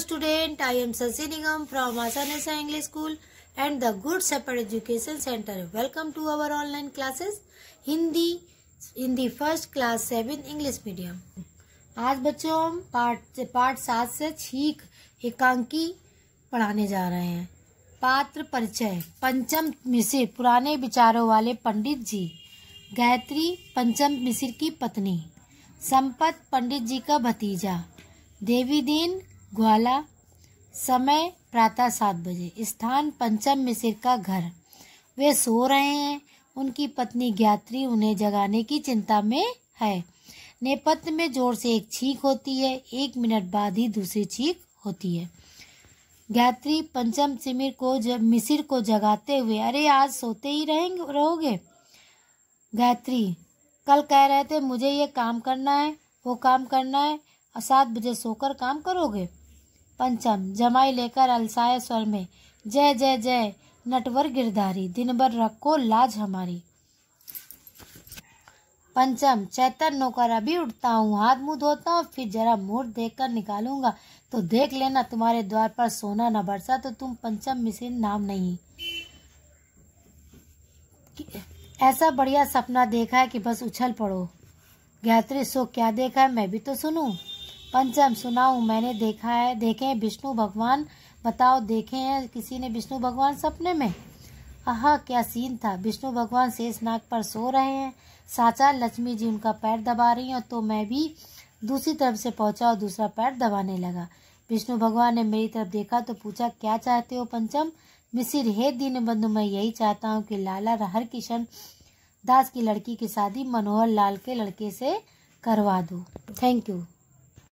student I am Shashi Nigam from आसानसा English school and the good separate education centre welcome to our online classes Hindi in the first class seven English medium आज बच्चों part part सात से छीख एकांकी पढ़ाने जा रहे हैं पात्र परिचय पंचम मिश्र पुराने विचारों वाले पंडित जी गायत्री पंचम मिश्र की पत्नी संपत पंडित जी का भतीजा देवी दीन ग्वाला समय प्रातः सात बजे स्थान पंचम मिसिर का घर वे सो रहे हैं उनकी पत्नी ज्ञात्री उन्हें जगाने की चिंता में है नेपथ्य में जोर से एक छींक होती है एक मिनट बाद ही दूसरी छींक होती है ज्ञात्री पंचम सिमिर को जब मिसिर को जगाते हुए अरे आज सोते ही रहेंगे रहोगे गायत्री कल कह रहे थे मुझे ये काम करना है वो काम करना है और सात बजे सोकर काम करोगे पंचम जमाई लेकर अलसाए स्वर में जय जय जय नटवर गिरधारी दिन भर रखो लाज हमारी पंचम चैतन नौकर अभी उठता हूँ हाथ मुंह धोता हूँ फिर जरा मोर देख कर निकालूंगा तो देख लेना तुम्हारे द्वार पर सोना न बरसा तो तुम पंचम मिसिन नाम नहीं ऐसा बढ़िया सपना देखा है कि बस उछल पड़ो गायत्री सो क्या देखा है मैं भी तो सुनूं पंचम सुनाऊ मैंने देखा है देखे हैं विष्णु भगवान बताओ देखे हैं किसी ने विष्णु भगवान सपने में आह क्या सीन था विष्णु भगवान शेष नाग पर सो रहे हैं साचा लक्ष्मी जी उनका पैर दबा रही हैं तो मैं भी दूसरी तरफ से पहुंचा और दूसरा पैर दबाने लगा विष्णु भगवान ने मेरी तरफ देखा तो पूछा क्या चाहते हो पंचम मिसिर हे दीन बंधु मैं यही चाहता हूँ कि लाला हर किशन दास की लड़की की शादी मनोहर लाल के लड़के से करवा दो थैंक यू